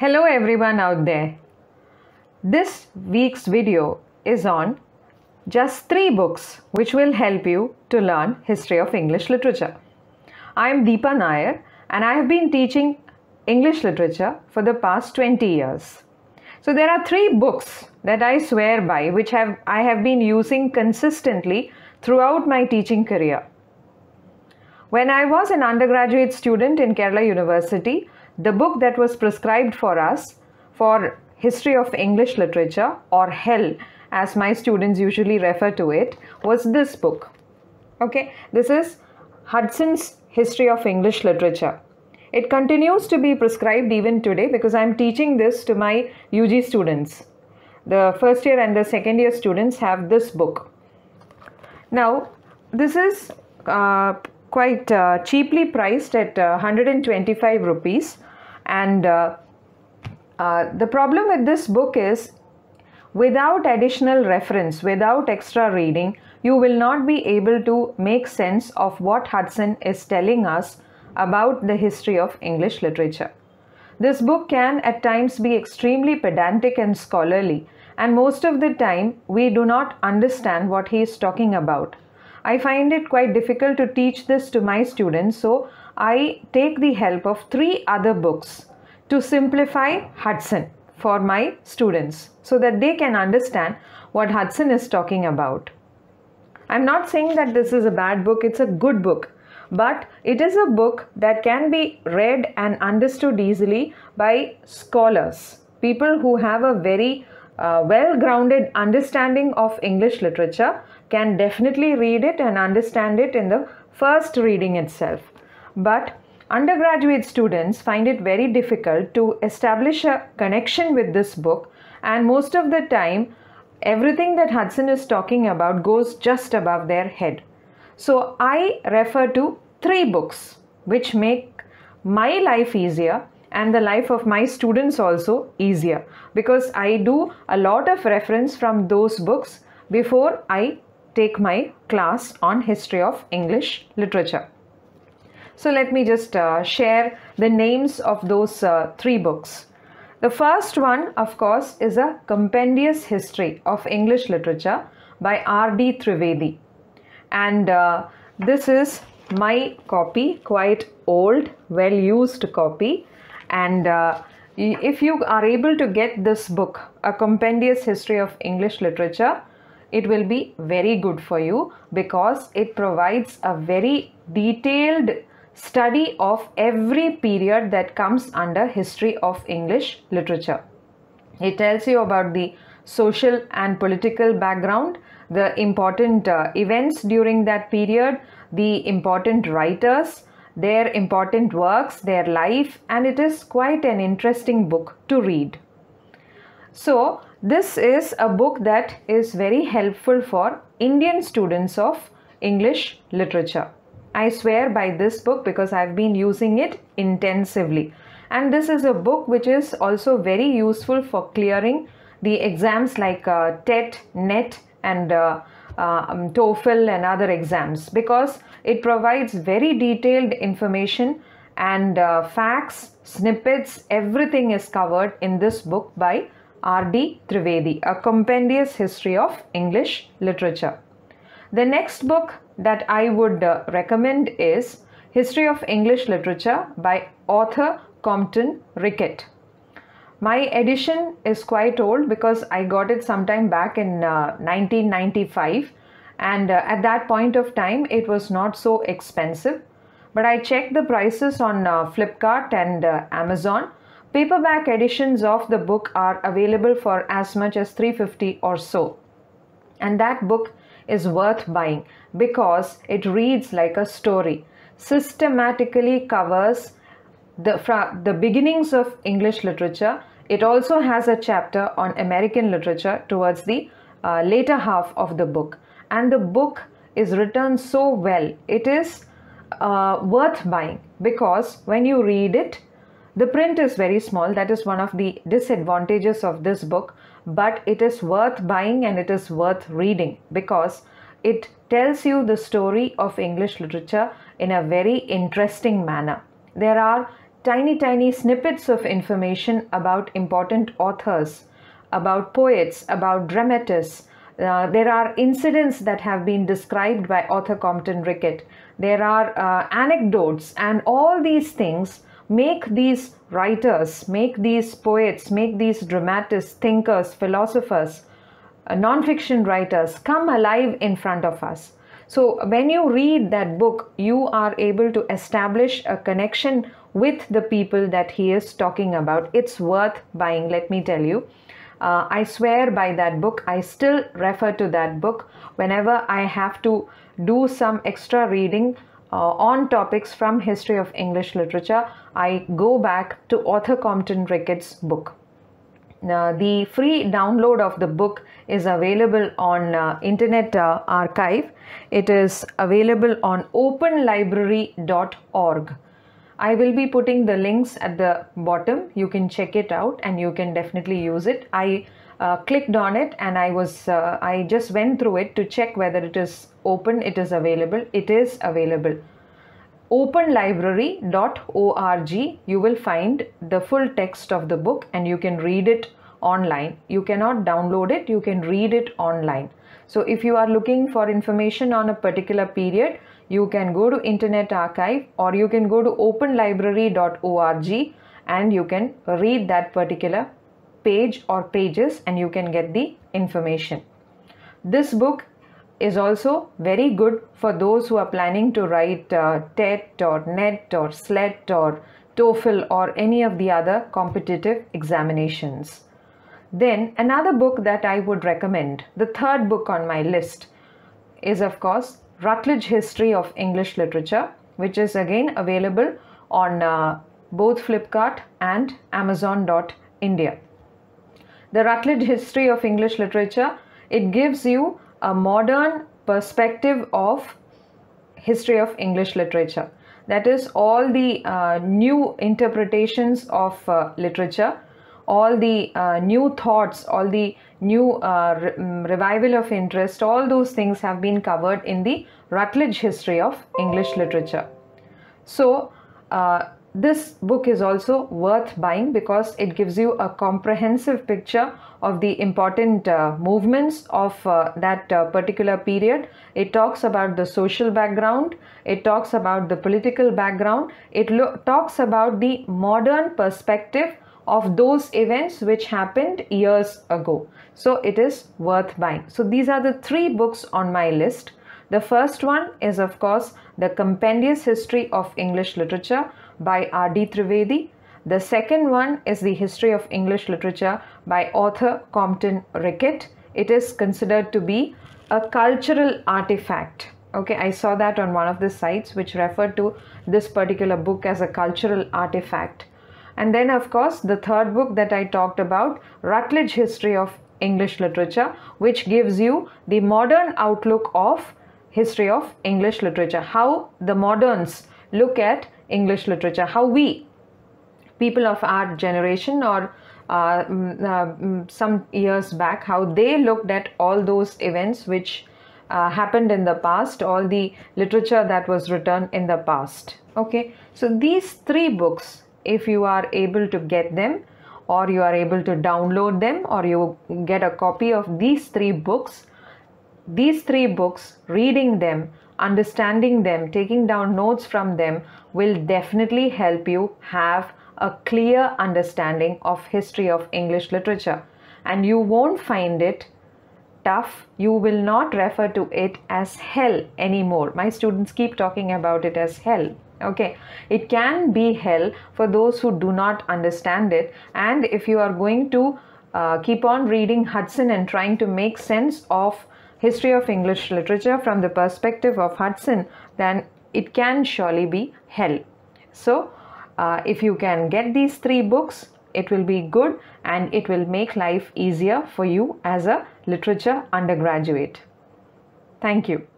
Hello everyone out there. This week's video is on just three books which will help you to learn history of English literature. I am Deepa Nair and I have been teaching English literature for the past 20 years. So there are three books that I swear by which have I have been using consistently throughout my teaching career. When I was an undergraduate student in Kerala University, the book that was prescribed for us for History of English Literature or Hell, as my students usually refer to it, was this book. Okay, this is Hudson's History of English Literature. It continues to be prescribed even today because I am teaching this to my UG students. The first year and the second year students have this book. Now, this is uh, quite uh, cheaply priced at uh, 125 rupees and uh, uh, the problem with this book is without additional reference without extra reading you will not be able to make sense of what Hudson is telling us about the history of English literature this book can at times be extremely pedantic and scholarly and most of the time we do not understand what he is talking about I find it quite difficult to teach this to my students, so I take the help of three other books to simplify Hudson for my students so that they can understand what Hudson is talking about. I'm not saying that this is a bad book, it's a good book, but it is a book that can be read and understood easily by scholars, people who have a very a well grounded understanding of English literature can definitely read it and understand it in the first reading itself. But undergraduate students find it very difficult to establish a connection with this book, and most of the time, everything that Hudson is talking about goes just above their head. So, I refer to three books which make my life easier and the life of my students also easier because I do a lot of reference from those books before I take my class on history of English literature. So let me just uh, share the names of those uh, three books. The first one of course is a compendious history of English literature by R.D. Trivedi and uh, this is my copy quite old well used copy and uh, if you are able to get this book a compendious history of english literature it will be very good for you because it provides a very detailed study of every period that comes under history of english literature it tells you about the social and political background the important uh, events during that period the important writers their important works, their life, and it is quite an interesting book to read. So, this is a book that is very helpful for Indian students of English literature. I swear by this book because I've been using it intensively. And this is a book which is also very useful for clearing the exams like uh, TET, NET, and uh, uh, um, TOEFL and other exams because it provides very detailed information and uh, facts, snippets, everything is covered in this book by R.D. Trivedi, A Compendious History of English Literature. The next book that I would uh, recommend is History of English Literature by author Compton Rickett. My edition is quite old because I got it sometime back in uh, 1995, and uh, at that point of time, it was not so expensive. But I checked the prices on uh, Flipkart and uh, Amazon. Paperback editions of the book are available for as much as 350 or so. And that book is worth buying because it reads like a story, systematically covers the, from the beginnings of English literature, it also has a chapter on American literature towards the uh, later half of the book. And the book is written so well, it is uh, worth buying because when you read it, the print is very small. That is one of the disadvantages of this book, but it is worth buying and it is worth reading because it tells you the story of English literature in a very interesting manner. There are tiny, tiny snippets of information about important authors, about poets, about dramatists. Uh, there are incidents that have been described by author Compton Rickett. There are uh, anecdotes, and all these things make these writers, make these poets, make these dramatists, thinkers, philosophers, uh, non-fiction writers come alive in front of us. So when you read that book, you are able to establish a connection with the people that he is talking about. It's worth buying, let me tell you. Uh, I swear by that book. I still refer to that book whenever I have to do some extra reading uh, on topics from history of English literature. I go back to author Compton Rickett's book. Now, the free download of the book is available on uh, Internet uh, Archive. It is available on openlibrary.org. I will be putting the links at the bottom. You can check it out and you can definitely use it. I uh, clicked on it and I was uh, I just went through it to check whether it is open, it is available. It is available. openlibrary.org you will find the full text of the book and you can read it online. You cannot download it, you can read it online. So if you are looking for information on a particular period, you can go to internet archive or you can go to openlibrary.org and you can read that particular page or pages and you can get the information this book is also very good for those who are planning to write uh, TET or NET or SLET or TOEFL or any of the other competitive examinations. Then another book that I would recommend, the third book on my list, is of course Rutledge History of English Literature, which is again available on uh, both Flipkart and Amazon.India. The Rutledge History of English Literature, it gives you a modern perspective of history of English literature. That is all the uh, new interpretations of uh, literature, all the uh, new thoughts, all the new uh, re- mm, revival of interest, all those things have been covered in the Rutledge History of English Literature. So, uh, this book is also worth buying because it gives you a comprehensive picture of the important uh, movements of uh, that uh, particular period. It talks about the social background, it talks about the political background, it talks about the modern perspective of those events which happened years ago. So it is worth buying. So these are the three books on my list. The first one is of course The Compendious History of English Literature by R.D. Trivedi. The second one is The History of English Literature by author Compton Rickett. It is considered to be a cultural artifact. Okay, I saw that on one of the sites which referred to this particular book as a cultural artifact. And then, of course, the third book that I talked about, Rutledge History of English Literature, which gives you the modern outlook of history of English literature, how the moderns look at English literature, how we, people of our generation or uh, mm, uh mm, some years back, how they looked at all those events which uh, happened in the past, all the literature that was written in the past. Okay, so these three books if you are able to get them or you are able to download them or you get a copy of these three books these three books reading them understanding them taking down notes from them will definitely help you have a clear understanding of history of english literature and you won't find it tough you will not refer to it as hell anymore my students keep talking about it as hell okay it can be hell for those who do not understand it and if you are going to uh, keep on reading hudson and trying to make sense of history of english literature from the perspective of hudson then it can surely be hell so uh, if you can get these three books it will be good and it will make life easier for you as a literature undergraduate thank you